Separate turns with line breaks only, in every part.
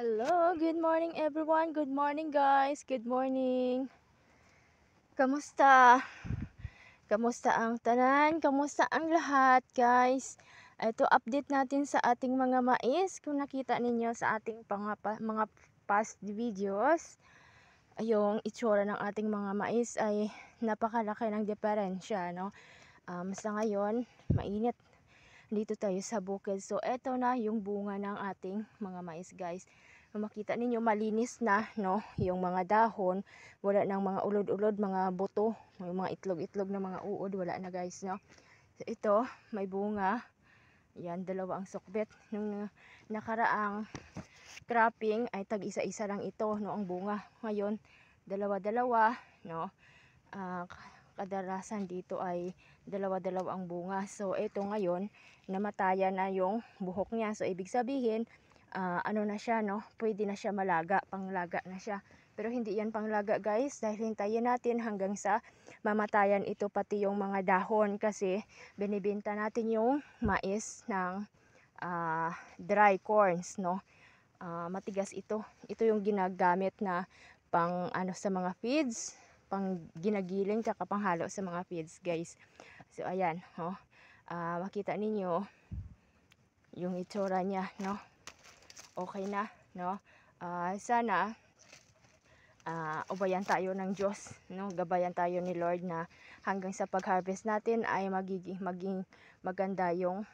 Hello, good morning everyone. Good morning guys. Good morning. Kamusta? Kamusta ang tanan? Kamusta ang lahat guys? Ito update natin sa ating mga mais. Kung nakita ninyo sa ating pangapa, mga past videos, yung itsura ng ating mga mais ay napakalaki ng diferensya. No? Um, sa ngayon, mainit dito tayo sa bukid. So, eto na yung bunga ng ating mga mais guys makita ninyo malinis na no yung mga dahon wala nang mga ulod-ulod mga buto yung mga itlog-itlog na mga uod wala na guys no so, ito may bunga yan dalawa ang sukbet nung nakaraang cropping ay tag isa-isa lang ito no ang bunga ngayon dalawa-dalawa no uh, kadalasan dito ay dalawa-dalawa ang bunga so ito ngayon namatayan na yung buhok niya so ibig sabihin uh, ano na siya, no? Pwede na siya malaga, panglaga na siya. Pero hindi yan panglaga guys dahil hintayin natin hanggang sa mamatayan ito pati yung mga dahon kasi binibenta natin yung mais ng uh, dry corns no. Uh, matigas ito. Ito yung ginagamit na pang ano sa mga feeds, pang ginagiling kaka panghalo sa mga feeds guys. So ayan, oh. Uh, makita ninyo yung itsura niya, no? okay na, no? Uh, sana uh, ubayan tayo ng Diyos, no? Gabayan tayo ni Lord na hanggang sa pag-harvest natin ay magiging maging maganda yung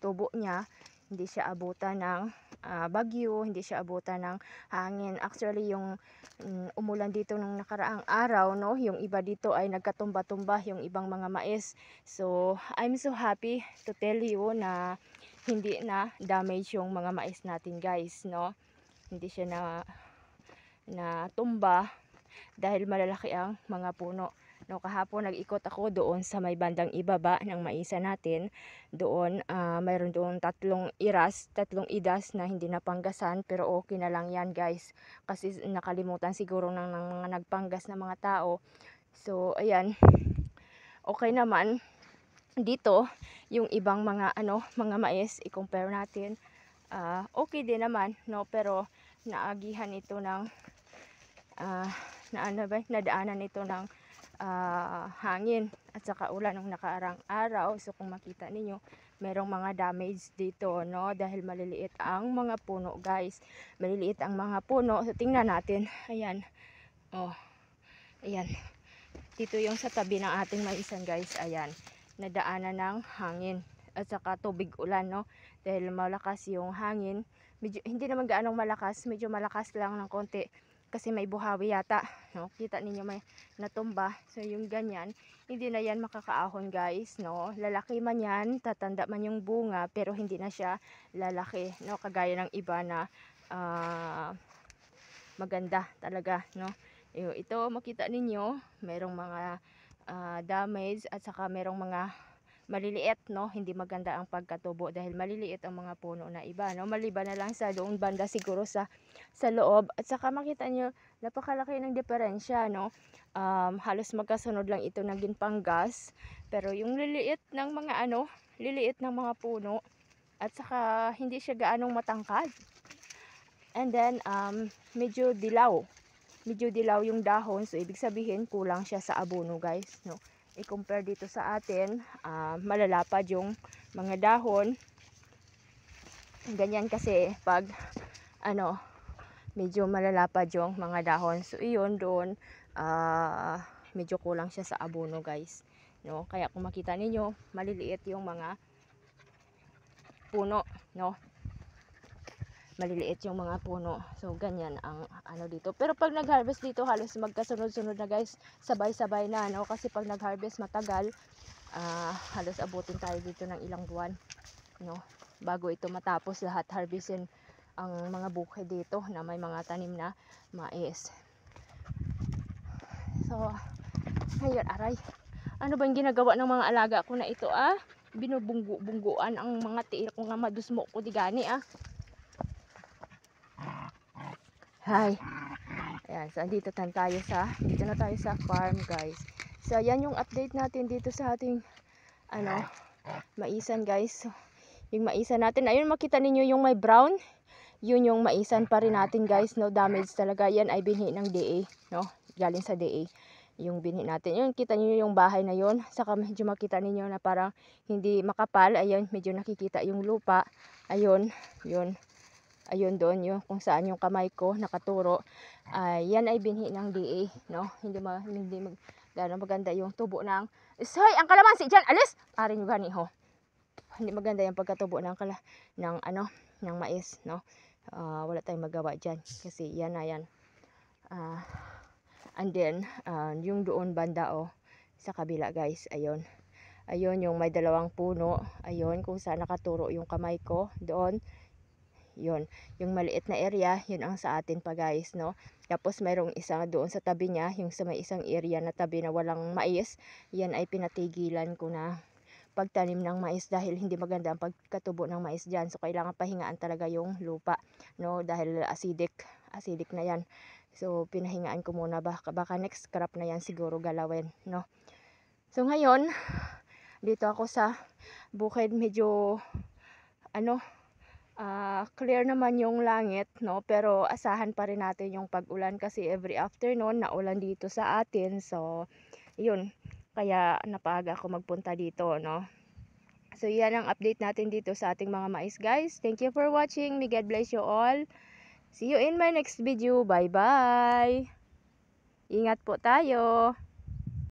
tubo niya, hindi siya abutan ng uh, bagyo, hindi siya abutan ng hangin. Actually, yung um, umulan dito nung nakaraang araw, no, yung iba dito ay nagkatumba-tumba yung ibang mga mais. So, I'm so happy to tell you na hindi na damage yung mga mais natin guys, no? Hindi siya na na tumba dahil malalaki ang mga puno. No, kahapon nag-ikot ako doon sa may bandang ibaba ng maisa natin. Doon, uh, mayroon doon tatlong iras, tatlong idas na hindi napanggasan. Pero okay na lang yan guys. Kasi nakalimutan siguro ng, ng mga nagpanggas na mga tao. So, ayan. Okay naman dito yung ibang mga ano mga mais i-compare natin uh, okay din naman no pero naagihan ito ng uh, na ano ba nadaanan ito ng uh, hangin at saka ulan nung nakaarang araw so kung makita ninyo merong mga damage dito no dahil maliliit ang mga puno guys maliliit ang mga puno so tingnan natin ayan oh ayan dito yung sa tabi ng ating maisan guys ayan nadaanan ng hangin at saka tubig ulan no dahil malakas yung hangin medyo, hindi naman gaanong malakas medyo malakas lang ng konti kasi may buhawi yata no kita ninyo may natumba so yung ganyan hindi na yan makakaahon guys no lalaki man yan tatanda man yung bunga pero hindi na siya lalaki no kagaya ng iba na uh, maganda talaga no Eyo, ito makita ninyo merong mga uh, damage at saka merong mga maliliit no hindi maganda ang pagkatubo dahil maliliit ang mga puno na iba no maliban na lang sa doon banda siguro sa sa loob at saka makita niyo napakalaki ng diferensya no um, halos magkasunod lang ito naging panggas pero yung liliit ng mga ano liliit ng mga puno at saka hindi siya gaanong matangkad and then um, medyo dilaw medyo dilaw yung dahon. So, ibig sabihin, kulang siya sa abono, guys. No? I-compare dito sa atin, uh, malalapad yung mga dahon. Ganyan kasi pag, ano, medyo malalapad yung mga dahon. So, iyon doon, uh, medyo kulang siya sa abono, guys. No? Kaya kung makita ninyo, maliliit yung mga puno, no? maliliit yung mga puno. So, ganyan ang ano dito. Pero pag nag-harvest dito, halos magkasunod-sunod na guys. Sabay-sabay na, ano. Kasi pag nag-harvest, matagal. Uh, halos abutin tayo dito ng ilang buwan, no? Bago ito matapos lahat, harvestin ang mga bukid dito na may mga tanim na mais. So, ngayon, aray. Ano ba yung ginagawa ng mga alaga ko na ito, ah? binubunggu-bungguan ang mga tiil ko nga madusmo ko di gani ah. Hi. Ayan, so andito tan tayo sa, dito na tayo sa farm guys. So ayan yung update natin dito sa ating, ano, maisan guys. So, yung maisan natin, ayun makita ninyo yung may brown, yun yung maisan pa rin natin guys, no damage talaga. Yan ay binhi ng DA, no, galing sa DA yung binhi natin. Yun, kita niyo yung bahay na yun. Saka medyo makita niyo na parang hindi makapal. Ayun, medyo nakikita yung lupa. Ayun, yun ayun doon yung kung saan yung kamay ko nakaturo ay uh, yan ay binhi ng DA no hindi ma hindi mag gano maganda yung tubo ng soy ang kalamansi diyan alis pare niyo gani ho hindi maganda yung pagkatubo ng kala ng ano ng mais no uh, wala tayong magawa diyan kasi yan na yan uh, and then uh, yung doon banda oh sa kabila guys ayun ayun yung may dalawang puno ayun kung saan nakaturo yung kamay ko doon yun, yung maliit na area, yun ang sa atin pa guys, no? Tapos mayroong isa doon sa tabi niya, yung sa may isang area na tabi na walang mais, yan ay pinatigilan ko na pagtanim ng mais dahil hindi maganda ang pagkatubo ng mais diyan So, kailangan pahingaan talaga yung lupa, no? Dahil acidic, acidic na yan. So, pinahingaan ko muna. Baka, baka next crop na yan siguro galawin, no? So, ngayon, dito ako sa bukid medyo, ano, uh, clear naman yung langit, no? Pero asahan pa rin natin yung pag-ulan kasi every afternoon na ulan dito sa atin. So, yun. Kaya napaga ako magpunta dito, no? So, yan ang update natin dito sa ating mga mais, guys. Thank you for watching. May God bless you all. See you in my next video. Bye-bye! Ingat po tayo!